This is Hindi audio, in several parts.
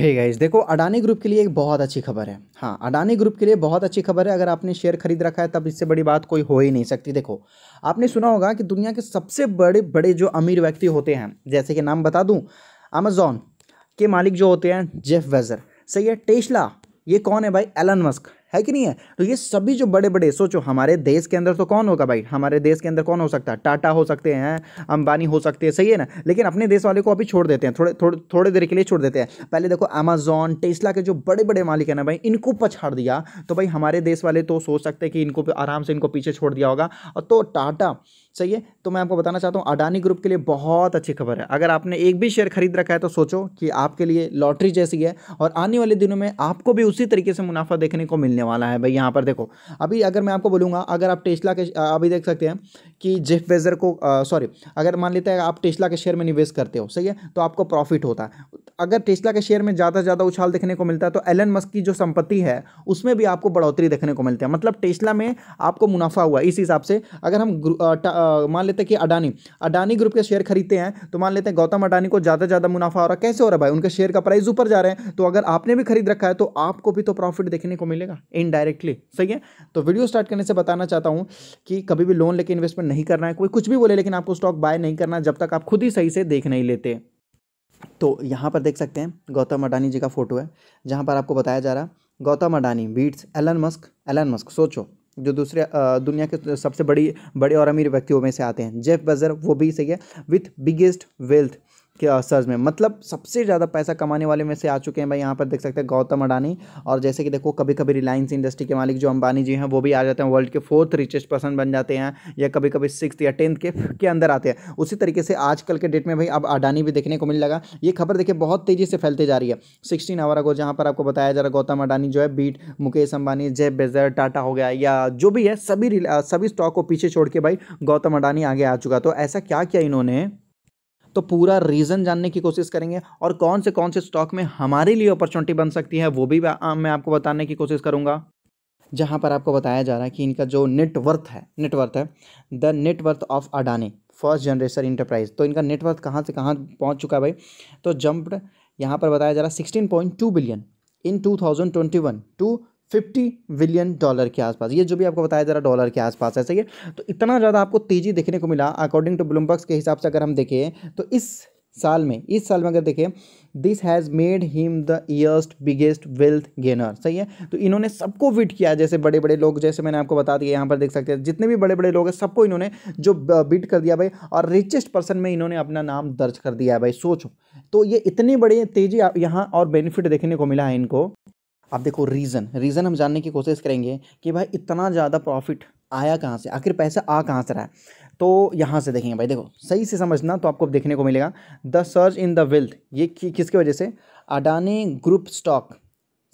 हे गाइस देखो अडानी ग्रुप के लिए एक बहुत अच्छी खबर है हाँ अडानी ग्रुप के लिए बहुत अच्छी खबर है अगर आपने शेयर खरीद रखा है तब इससे बड़ी बात कोई हो ही नहीं सकती देखो आपने सुना होगा कि दुनिया के सबसे बड़े बड़े जो अमीर व्यक्ति होते हैं जैसे कि नाम बता दूँ अमेजोन के मालिक जो होते हैं जेफ वेजर सही है टेस्ला ये कौन है भाई एलन मस्क है कि नहीं है तो ये सभी जो बड़े बड़े सोचो हमारे देश के अंदर तो कौन होगा भाई हमारे देश के अंदर कौन हो सकता है टाटा हो सकते हैं अंबानी हो सकते हैं सही है ना लेकिन अपने देश वाले को अभी छोड़ देते हैं थोड़े थोड़े थोड़े देर के लिए छोड़ देते हैं पहले देखो अमेजोन टेस्ला के जो बड़े बड़े मालिक हैं ना भाई इनको पछाड़ दिया तो भाई हमारे देश वाले तो सोच सकते हैं कि इनको आराम से इनको पीछे छोड़ दिया होगा और तो टाटा सही है तो मैं आपको बताना चाहता हूँ अडानी ग्रुप के लिए बहुत अच्छी खबर है अगर आपने एक भी शेयर खरीद रखा है तो सोचो कि आपके लिए लॉटरी जैसी है और आने वाले दिनों में आपको भी उसी तरीके से मुनाफा देखने को मिलने मिलने वाला है भाई यहाँ पर देखो अभी अगर मैं आपको बोलूँगा अगर आप टेस्ला के अभी देख सकते हैं कि जेफ बेजर को सॉरी अगर मान लेते हैं आप टेस्ला के शेयर में निवेश करते हो सही है तो आपको प्रॉफिट होता है अगर टेस्ला के शेयर में ज़्यादा ज़्यादा उछाल देखने को मिलता है तो एलन मस्क की जो संपत्ति है उसमें भी आपको बढ़ोतरी देखने को मिलती है मतलब टेस्ला में आपको मुनाफा हुआ इस हिसाब से अगर हम मान लेते हैं कि अडानी अडानी ग्रुप के शेयर खरीदते हैं तो मान लेते हैं गौतम अडानी को ज़्यादा ज़्यादा मुनाफा हो रहा है कैसे हो रहा है भाई उनके शेयर का प्राइस ऊपर जा रहे हैं तो अगर आपने भी खरीद रखा है तो आपको भी तो प्रॉफिट देखने को मिलेगा इनडायरेक्टली सही है तो वीडियो स्टार्ट करने से बताना चाहता हूँ कि कभी भी लोन लेके इन्वेस्टमेंट नहीं करना है कोई कुछ भी बोले लेकिन आपको स्टॉक बाय नहीं करना जब तक आप खुद ही सही से देख नहीं लेते तो यहाँ पर देख सकते हैं गौतम अडानी जी का फोटो है जहाँ पर आपको बताया जा रहा Gautam Adani beats Elon Musk Elon Musk सोचो जो दूसरे दुनिया के सबसे बड़ी बड़े और अमीर व्यक्तियों में से आते हैं जेफ बज़र वो भी सही है विथ बिगेस्ट वेल्थ के सर्ज में मतलब सबसे ज़्यादा पैसा कमाने वाले में से आ चुके हैं भाई यहाँ पर देख सकते हैं गौतम अडानी और जैसे कि देखो कभी कभी रिलायंस इंडस्ट्री के मालिक जो अंबानी जी हैं वो भी आ जाते हैं वर्ल्ड के फोर्थ रिचेस्ट पर्सन बन जाते हैं या कभी कभी सिक्स या टेंथ के के अंदर आते हैं उसी तरीके से आजकल के डेट में भाई अब अडानी भी देखने को मिल लगा ये खबर देखिए बहुत तेज़ी से फैलती जा रही है सिक्सटीन आवर को जहाँ पर आपको बताया जा रहा है गौतम अडानी जो है बीट मुकेश अंबानी जय बेजर टाटा हो गया या जो भी है सभी सभी स्टॉक को पीछे छोड़ के भाई गौतम अडानी आगे आ चुका तो ऐसा क्या किया इन्होंने तो पूरा रीज़न जानने की कोशिश करेंगे और कौन से कौन से स्टॉक में हमारे लिए अपॉर्चुनिटी बन सकती है वो भी मैं आपको बताने की कोशिश करूँगा जहाँ पर आपको बताया जा रहा है कि इनका जो नेटवर्थ है नेटवर्थ है the net worth of Adani first generation enterprise तो इनका नेटवर्थ कहाँ से कहाँ पहुँच चुका है भाई तो जंप यहाँ पर बताया जा रहा है sixteen point two billion in two thousand twenty one to fifty billion dollar के आसपास ये जो भी आपको बताया जा रहा डॉलर के आसपास है सही है तो इतना ज़्यादा आपको तेज़ी देखने को मिला अकॉर्डिंग टू ब्लूमबर्ग्स के हिसाब से अगर हम देखें तो इस साल में इस साल में अगर देखें this has made him the ईयस्ट बिगेस्ट वेल्थ गेनर सही है तो इन्होंने सबको विट किया जैसे बड़े बड़े लोग जैसे मैंने आपको बता दिया यहाँ पर देख सकते हैं जितने भी बड़े बड़े लोग हैं सबको इन्होंने जो बिट कर दिया भाई और रिचेस्ट पर्सन में इन्होंने अपना नाम दर्ज कर दिया है भाई सोचो तो ये इतनी बड़ी तेज़ी यहाँ और बेनिफिट देखने को मिला है इनको अब देखो रीज़न रीज़न हम जानने की कोशिश करेंगे कि भाई इतना ज़्यादा प्रॉफिट आया कहाँ से आखिर पैसा आ कहाँ से रहा है तो यहाँ से देखेंगे भाई देखो सही से समझना तो आपको देखने को मिलेगा the surge in the wealth ये कि, किसके वजह से अडानी ग्रुप स्टॉक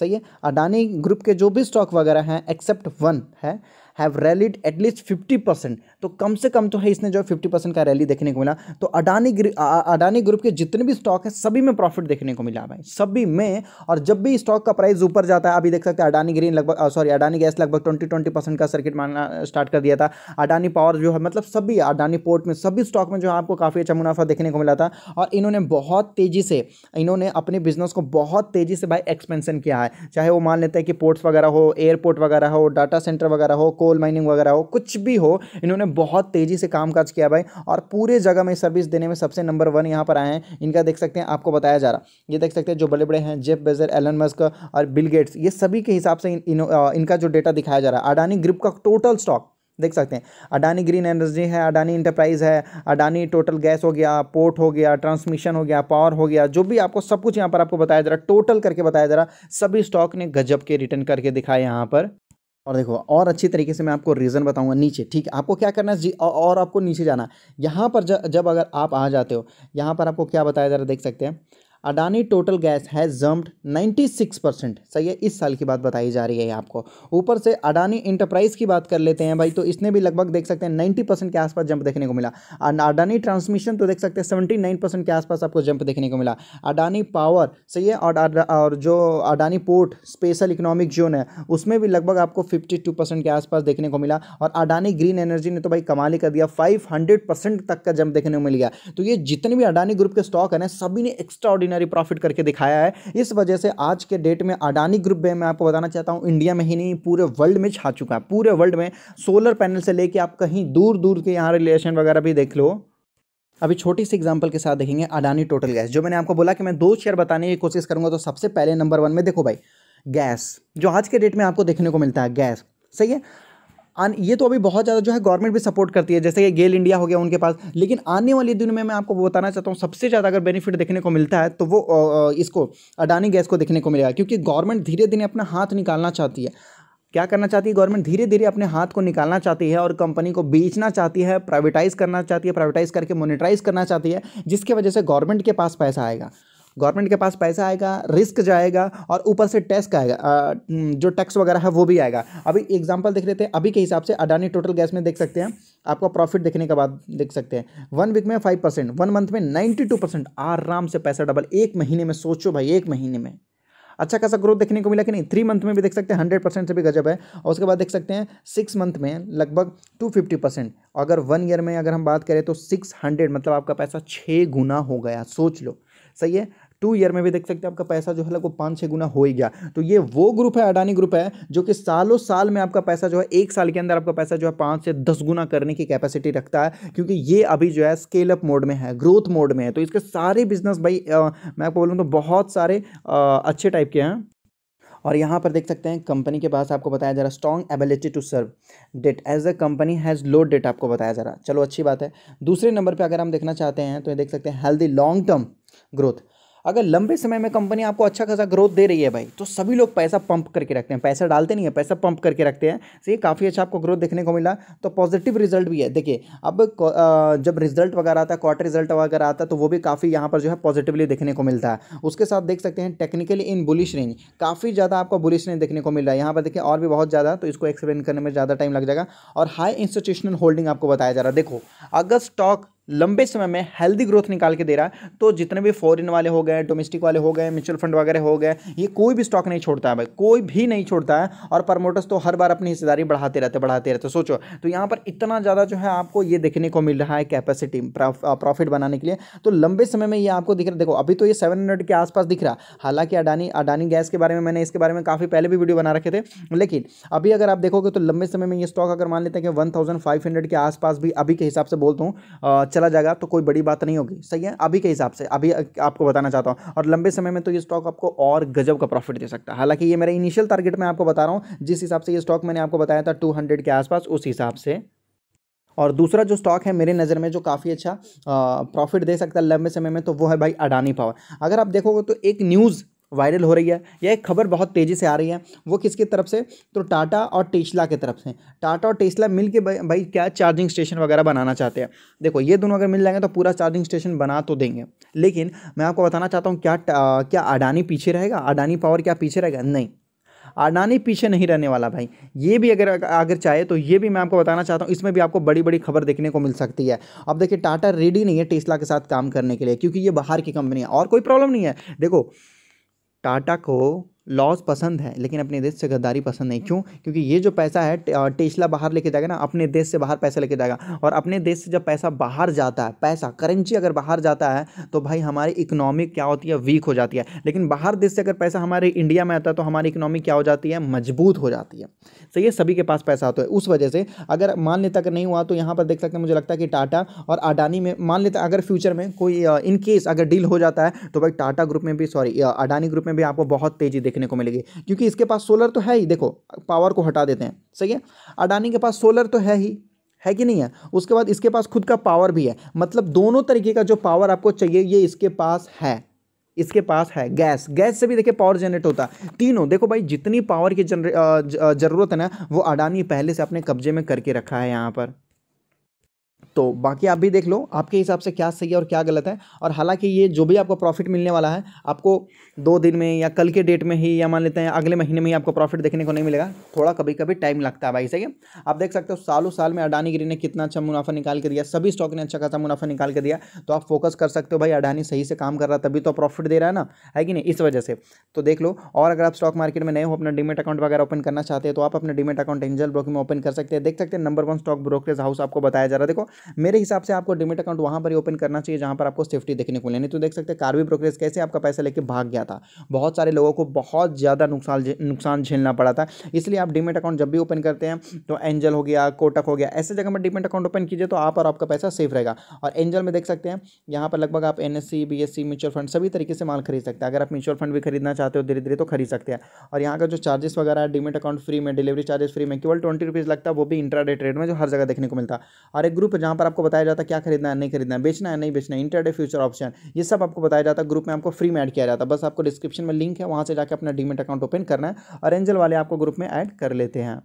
सही है अडानी ग्रुप के जो भी स्टॉक वगैरह हैं एक्सेप्ट वन है have rallied at least fifty percent तो कम से कम तो है इसने जो है फिफ्टी परसेंट का रैली देखने को मिला तो अडानी अडानी ग्रुप के जितने भी स्टॉक हैं सभी में प्रॉफिट देखने को मिला भाई सभी में और जब भी स्टॉक का प्राइस ऊपर जाता है अभी देख सकते हैं अडानी ग्रीन लगभग सॉरी अडानी गैस लगभग ट्वेंटी ट्वेंटी परसेंट का सर्किट मानना स्टार्ट कर दिया था अडानी पावर जो है मतलब सभी अडानी पोर्ट में सभी स्टॉक में जो है आपको काफ़ी अच्छा मुनाफा देखने को मिला था और इन्होंने बहुत तेज़ी से इन्होंने अपने बिजनेस को बहुत तेज़ी से भाई एक्सपेंसन किया है चाहे वो मान लेते हैं कि पोर्ट्स वगैरह हो एयरपोर्ट वगैरह हो डाटा सेंटर वगैरह हो कोल माइनिंग वगैरह हो कुछ भी हो इन्होंने बहुत तेज़ी से कामकाज किया भाई और पूरे जगह में सर्विस देने में सबसे नंबर वन यहाँ पर आए हैं इनका देख सकते हैं आपको बताया जा रहा ये देख सकते हैं जो बड़े बड़े हैं जेफ बेजर एलन मस्क और बिल गेट्स ये सभी के हिसाब से इनका जो डेटा दिखाया जा रहा है अडानी ग्रुप का टोटल स्टॉक देख सकते हैं अडानी ग्रीन एनर्जी है अडानी इंटरप्राइज है अडानी टोटल गैस हो गया पोर्ट हो गया ट्रांसमिशन हो गया पावर हो गया जो भी आपको सब कुछ यहाँ पर आपको बताया जरा टोटल करके बताया जरा सभी स्टॉक ने गजब के रिटर्न करके दिखाए यहाँ पर और देखो और अच्छी तरीके से मैं आपको रीज़न बताऊंगा नीचे ठीक आपको क्या करना है जी और आपको नीचे जाना यहाँ पर जब अगर आप आ जाते हो यहाँ पर आपको क्या बताया ज़रा देख सकते हैं Adani total gas has jumped 96 percent सही है इस साल की बात बताई जा रही है आपको ऊपर से अडानी इंटरप्राइज की बात कर लेते हैं भाई तो इसने भी लगभग देख सकते हैं 90 परसेंट के आसपास जंप तो देखने को मिला अडानी ट्रांसमिशन तो देख सकते हैं 79 परसेंट के आसपास आपको जंप देखने को मिला अडानी पावर सही है और और जो Adani port special economic zone है उसमें भी लगभग आपको फिफ्टी के आसपास देखने को मिला और अडानी ग्रीन एनर्जी ने तो भाई कमाल ही कर दिया फाइव तक का जंप देखने को मिल गया तो ये जितने भी अडानी ग्रुप के स्टॉक है ना सभी ने एक्स्ट्रा एक्स्ट्राऑर्डिनरी प्रॉफिट करके दिखाया है इस वजह से आज के डेट में अडानी ग्रुप में मैं आपको बताना चाहता हूँ इंडिया में ही नहीं पूरे वर्ल्ड में छा चुका है पूरे वर्ल्ड में सोलर पैनल से लेके आप कहीं दूर दूर के यहाँ रिलेशन वगैरह भी देख लो अभी छोटी सी एग्जांपल के साथ देखेंगे अडानी टोटल गैस जो मैंने आपको बोला कि मैं दो शेयर बताने की कोशिश करूंगा तो सबसे पहले नंबर वन में देखो भाई गैस जो आज के डेट में आपको देखने को मिलता है गैस सही है ये तो अभी बहुत ज़्यादा जो है गवर्नमेंट भी सपोर्ट करती है जैसे कि गेल इंडिया हो गया उनके पास लेकिन आने वाले दिनों में मैं आपको बताना चाहता हूँ सबसे ज़्यादा अगर बेनिफिट देखने को मिलता है तो वो इसको अडानी गैस को देखने को मिलेगा क्योंकि गवर्नमेंट धीरे धीरे अपना हाथ निकालना चाहती है क्या करना चाहती है गवर्नमेंट धीरे धीरे अपने हाथ को निकालना चाहती है और कंपनी को बेचना चाहती है प्राइवेटाइज करना चाहती है प्राइवेटाइज करके मोनिटाइज करना चाहती है जिसकी वजह से गवर्नमेंट के पास पैसा आएगा गवर्नमेंट के पास पैसा आएगा रिस्क जाएगा और ऊपर से टैक्स आएगा जो टैक्स वगैरह है वो भी आएगा अभी एग्जाम्पल देख लेते हैं अभी के हिसाब से अडानी टोटल गैस में देख सकते हैं आपका प्रॉफिट देखने के बाद देख सकते हैं वन वीक में फाइव परसेंट वन मंथ में नाइन्टी टू परसेंट आराम से पैसा डबल एक महीने में सोचो भाई एक महीने में अच्छा खासा ग्रोथ देखने को मिला कि नहीं थ्री मंथ में भी देख सकते हैं हंड्रेड परसेंट से भी गजब है और उसके बाद देख सकते हैं सिक्स मंथ में लगभग टू फिफ्टी परसेंट अगर वन ईयर में अगर हम बात करें तो सिक्स हंड्रेड मतलब आपका पैसा छः गुना हो गया सोच लो सही है टू ईयर में भी देख सकते हैं आपका पैसा जो है वो पाँच छः गुना हो ही गया तो ये वो ग्रुप है अडानी ग्रुप है जो कि सालों साल में आपका पैसा जो है एक साल के अंदर आपका पैसा जो है पाँच से दस गुना करने की कैपेसिटी रखता है क्योंकि ये अभी जो है स्केल अप मोड में है ग्रोथ मोड में है तो इसके सारे बिजनेस भाई आ, मैं आपको बोलूँ तो बहुत सारे आ, अच्छे टाइप के हैं और यहाँ पर देख सकते हैं कंपनी के पास आपको बताया जा रहा है strong ability to serve debt as a company has low debt आपको बताया जा रहा है चलो अच्छी बात है दूसरे नंबर पर अगर हम देखना चाहते हैं तो ये देख सकते हैं हेल्दी लॉन्ग टर्म ग्रोथ अगर लंबे समय में कंपनी आपको अच्छा खासा ग्रोथ दे रही है भाई तो सभी लोग पैसा पंप करके रखते हैं पैसा डालते नहीं है पैसा पंप करके रखते हैं तो ये काफ़ी अच्छा आपको ग्रोथ देखने को मिला तो पॉजिटिव रिजल्ट भी है देखिए अब जब रिजल्ट वगैरह आता है क्वार्टर रिजल्ट वगैरह आता है तो वो भी काफ़ी यहाँ पर जो है पॉजिटिवली देखने को मिलता है उसके साथ देख सकते हैं टेक्निकली इन बुलिश रेंज काफ़ी ज़्यादा आपको बुलिश रेंज देखने को मिल रहा है यहाँ पर देखिए और भी बहुत ज़्यादा तो इसको एक्सप्लेन करने में ज़्यादा टाइम लग जाएगा और हाई इंस्टीट्यूशनल होल्डिंग आपको बताया जा रहा है देखो अगर स्टॉक लंबे समय में हेल्दी ग्रोथ निकाल के दे रहा है तो जितने भी फॉरेन वाले हो गए डोमेस्टिक वाले हो गए म्यूचुअल फंड वगैरह हो गए ये कोई भी स्टॉक नहीं छोड़ता है भाई कोई भी नहीं छोड़ता है और प्रमोटर्स तो हर बार अपनी हिस्सेदारी बढ़ाते रहते बढ़ाते रहते तो सोचो तो यहाँ पर इतना ज़्यादा जो है आपको ये देखने को मिल रहा है कैपेसिटी प्रॉफिट uh, बनाने के लिए तो लंबे समय में ये आपको दिख रहा है देखो अभी तो ये सेवन के आसपास दिख रहा हालांकि अडानी अडानी गैस के बारे में मैंने इसके बारे में काफ़ी पहले भी वीडियो बना रखे थे लेकिन अभी अगर आप देखोगे तो लंबे समय में ये स्टॉक अगर मान लेते हैं कि वन के आसपास भी अभी के हिसाब से बोलता हूँ uh, चला जाएगा तो कोई बड़ी बात नहीं होगी सही है अभी के हिसाब से अभी आपको बताना चाहता हूँ और लंबे समय में तो ये स्टॉक आपको और गजब का प्रॉफिट दे सकता है हालांकि ये मेरा इनिशियल टारगेट मैं आपको बता रहा हूँ जिस हिसाब से ये स्टॉक मैंने आपको बताया था टू के आसपास उस हिसाब से और दूसरा जो स्टॉक है मेरे नज़र में जो काफ़ी अच्छा प्रॉफिट दे सकता है लंबे समय में तो वो है भाई अडानी पावर अगर आप देखोगे तो एक न्यूज़ वायरल हो रही है यह एक खबर बहुत तेज़ी से आ रही है वो किसकी तरफ से तो टाटा और टेस्ला की तरफ से टाटा और टेस्ला मिल के भाई क्या चार्जिंग स्टेशन वगैरह बनाना चाहते हैं देखो ये दोनों अगर मिल जाएंगे तो पूरा चार्जिंग स्टेशन बना तो देंगे लेकिन मैं आपको बताना चाहता हूँ क्या आ, क्या अडानी पीछे रहेगा अडानी पावर क्या पीछे रहेगा नहीं अडानी पीछे नहीं रहने वाला भाई ये भी अगर अगर चाहे तो ये भी मैं आपको बताना चाहता हूँ इसमें भी आपको बड़ी बड़ी खबर देखने को मिल सकती है अब देखिए टाटा रेडी नहीं है टेस्ला के साथ काम करने के लिए क्योंकि ये बाहर की कंपनी है और कोई प्रॉब्लम नहीं है देखो टाटा को लॉस पसंद है लेकिन अपने देश से गद्दारी पसंद नहीं क्यों क्योंकि ये जो पैसा है टेस्ला बाहर लेके जाएगा ना अपने देश से बाहर पैसा लेके जाएगा और अपने देश से जब पैसा बाहर जाता है पैसा करेंसी अगर बाहर जाता है तो भाई हमारी इकोनॉमी क्या होती है वीक हो जाती है लेकिन बाहर देश से अगर पैसा हमारे इंडिया में आता है तो हमारी इकोनॉमी क्या हो जाती है मजबूत हो जाती है तो ये सभी के पास पैसा होता है उस वजह से अगर मान लेता अगर नहीं हुआ तो यहाँ पर देख सकते हैं मुझे लगता है कि टाटा और अडानी में मान लेता अगर फ्यूचर में कोई इनकेस अगर डील हो जाता है तो भाई टाटा ग्रुप में भी सॉरी अडानी ग्रुप में भी आपको बहुत तेज़ी देख देखने को मिलेगी क्योंकि इसके पास सोलर तो है ही देखो पावर को हटा देते हैं सही है अडानी के पास सोलर तो है ही है कि नहीं है उसके बाद इसके पास खुद का पावर भी है मतलब दोनों तरीके का जो पावर आपको चाहिए ये इसके पास है इसके पास है गैस गैस से भी देखिए पावर जनरेट होता है तीनों देखो भाई जितनी पावर की जरूरत है ना वो अडानी पहले से अपने कब्जे में करके रखा है यहाँ पर तो बाकी आप भी देख लो आपके हिसाब से क्या सही है और क्या गलत है और हालांकि ये जो भी आपको प्रॉफिट मिलने वाला है आपको दो दिन में या कल के डेट में ही या मान लेते हैं अगले महीने में ही आपको प्रॉफिट देखने को नहीं मिलेगा थोड़ा कभी कभी टाइम लगता है भाई सही है आप देख सकते हो सालों साल में अडानी गिरी ने कितना अच्छा मुनाफा निकाल के दिया सभी स्टॉक ने अच्छा खासा मुनाफा निकाल के दिया तो आप फोकस कर सकते हो भाई अडानी सही से काम कर रहा है तभी तो प्रॉफिट दे रहा है ना है कि नहीं इस वजह से तो देख लो और अगर आप स्टॉक मार्केट में नए हो अपना डिमेट अकाउंट वगैरह ओपन करना चाहते हैं तो आप अपने डिमेट अकाउंट एंजल ब्रोकिंग में ओपन कर सकते हैं देख सकते हैं number one stock brokerage house आपको बताया जा रहा है देखो मेरे हिसाब से आपको डिमिट अकाउंट वहाँ पर ही ओपन करना चाहिए जहाँ पर आपको सेफ्टी देखने को मिले तो देख सकते कार्बी ब्रोकरेज कैसे आपका पैसा लेके भाग गया था बहुत सारे लोगों को बहुत ज़्यादा नुकसान नुकसान झेलना पड़ा था इसलिए आप डिमिट अकाउंट जब भी ओपन करते हैं तो एंजल हो गया कोटक हो गया ऐसे जगह पर डिमिट अकाउंट ओपन कीजिए तो आप और आपका पैसा सेफ रहेगा और एंजल में देख सकते हैं यहाँ पर लगभग आप N S C B S C mutual fund सभी तरीके से माल खरीद सकते हैं अगर आप म्यूचुअल फंड भी खरीदना चाहते हो धीरे धीरे तो खरीद सकते हैं और यहाँ का जो चार्जेस वगैरह है डिमिट अकाउंट फ्री में डिलीवरी चार्जेस फ्री में केवल ट्वेंटी रुपीज़ लगता है वो भी इंट्राडे ट्रेड में जो हर जगह देखने को मिलता है और एक ग्रुप जहाँ यहाँ पर आपको बताया जाता है क्या खरीदना है नहीं खरीदना है बेचना है नहीं बेचना इंटरडे फ्यूचर ऑप्शन ये सब आपको बताया जाता है ग्रुप में आपको फ्री में ऐड किया जाता है बस आपको डिस्क्रिप्शन में लिंक है वहाँ से जाकर अपना डीमेट अकाउंट ओपन करना है और एंजल वाले आपको ग्रुप में ऐड कर लेते हैं